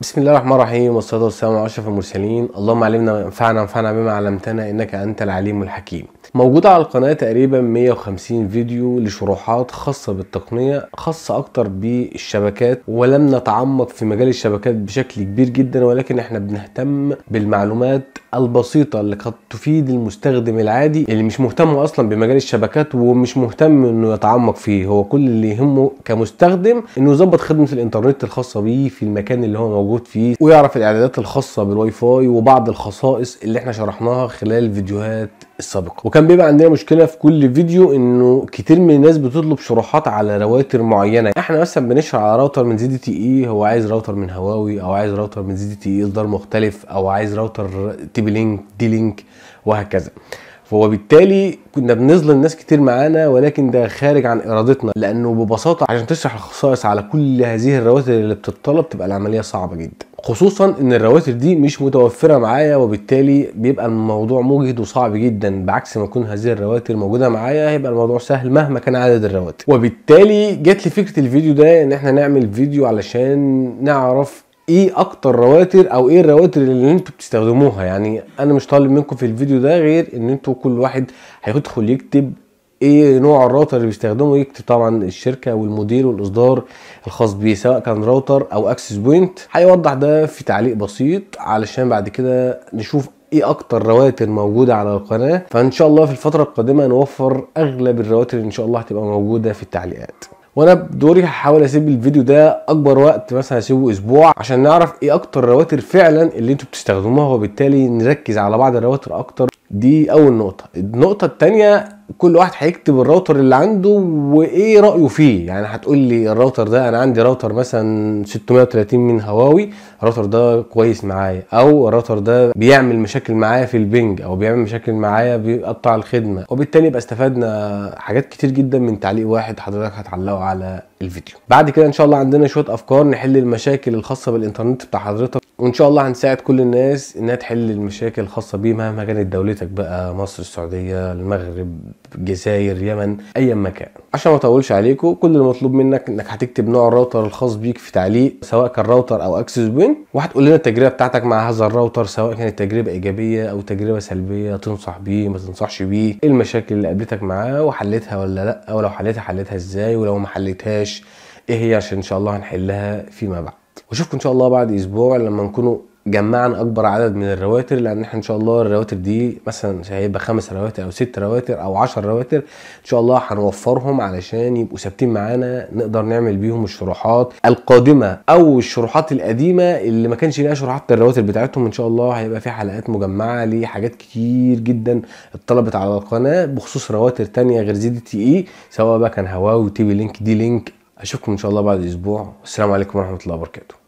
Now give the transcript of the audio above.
بسم الله الرحمن الرحيم والصلاة والسلام على أشرف المرسلين اللهم علمنا ما ينفعنا وانفعنا بما علمتنا إنك أنت العليم الحكيم موجود على القناة تقريبا 150 فيديو لشروحات خاصة بالتقنية خاصة أكتر بالشبكات ولم نتعمق في مجال الشبكات بشكل كبير جدا ولكن احنا بنهتم بالمعلومات البسيطه اللي قد تفيد المستخدم العادي اللي مش مهتم اصلا بمجال الشبكات ومش مهتم انه يتعمق فيه هو كل اللي يهمه كمستخدم انه يظبط خدمه الانترنت الخاصه بيه في المكان اللي هو موجود فيه ويعرف الاعدادات الخاصه بالواي فاي وبعض الخصائص اللي احنا شرحناها خلال الفيديوهات السابقه وكان بيبقى عندنا مشكله في كل فيديو انه كتير من الناس بتطلب شروحات على رواتر معينه احنا مثلا بنشرح على راوتر من زي دي تي اي هو عايز راوتر من هواوي او عايز راوتر من زي دي تي اي اصدار مختلف او عايز راوتر تي لينك دي لينك وهكذا وبالتالي كنا بنظلم ناس كتير معانا ولكن ده خارج عن ارادتنا لانه ببساطه عشان تشرح الخصائص على كل هذه الرواتب اللي بتطلب تبقى العمليه صعبه جدا خصوصا ان الرواتب دي مش متوفره معايا وبالتالي بيبقى الموضوع مجهد وصعب جدا بعكس ما يكون هذه الرواتب موجوده معايا هيبقى الموضوع سهل مهما كان عدد الرواتب وبالتالي جت لي فكره الفيديو ده ان احنا نعمل فيديو علشان نعرف ايه اكتر رواتر او ايه الرواتر اللي انتوا بتستخدموها يعني انا مش طالب منكم في الفيديو ده غير ان انتوا كل واحد هيدخل يكتب ايه نوع الراوتر اللي بيستخدمه يكتب طبعا الشركه والموديل والاصدار الخاص بيه سواء كان راوتر او اكسس بوينت هيوضح ده في تعليق بسيط علشان بعد كده نشوف ايه اكتر رواتر موجوده على القناه فان شاء الله في الفتره القادمه نوفر اغلب الرواتر ان شاء الله هتبقى موجوده في التعليقات وانا بدوري هحاول اسيب الفيديو ده اكبر وقت مثلا اسيبه اسبوع عشان نعرف ايه اكتر الرواتر فعلا اللي انتوا بتستخدموها وبالتالي نركز على بعض الرواتر اكتر دي اول نقطه النقطه التانية كل واحد هيكتب الراوتر اللي عنده وايه رايه فيه يعني هتقول لي الراوتر ده انا عندي راوتر مثلا 630 من هواوي الراوتر ده كويس معايا او الراوتر ده بيعمل مشاكل معايا في البنج او بيعمل مشاكل معايا بيقطع الخدمه وبالتالي يبقى استفدنا حاجات كتير جدا من تعليق واحد حضرتك هتعلقه على الفيديو بعد كده ان شاء الله عندنا شويه افكار نحل المشاكل الخاصه بالانترنت بتاع حضرتك وان شاء الله هنساعد كل الناس انها تحل المشاكل الخاصه بيه مهما كانت دولتك بقى مصر السعوديه المغرب الجزائر اليمن اي مكان عشان ما اطولش عليكم كل المطلوب منك انك هتكتب نوع الراوتر الخاص بيك في تعليق سواء كان راوتر او اكسس بوين وهتقول لنا التجربه بتاعتك مع هذا الراوتر سواء كانت تجربه ايجابيه او تجربه سلبيه تنصح بيه ما تنصحش بيه ايه المشاكل اللي قابلتك معاه وحلتها ولا لا ولو حلتها حلتها ازاي ولو ما حلتهاش ايه هي عشان ان شاء الله هنحلها فيما بعد واشوفكم ان شاء الله بعد اسبوع لما نكونوا جمعنا اكبر عدد من الرواتر لان احنا ان شاء الله الرواتر دي مثلا هيبقى خمس رواتر او ست رواتر او عشر رواتر ان شاء الله هنوفرهم علشان يبقوا ثابتين معانا نقدر نعمل بيهم الشروحات القادمه او الشروحات القديمه اللي ما كانش ليها شروحات الرواتر بتاعتهم ان شاء الله هيبقى في حلقات مجمعه لحاجات كتير جدا اتطلبت على القناه بخصوص رواتر تانية غير زي دي تي اي سواء بقى كان هواوي تي بي لينك دي لينك اشوفكم ان شاء الله بعد اسبوع والسلام عليكم ورحمه الله وبركاته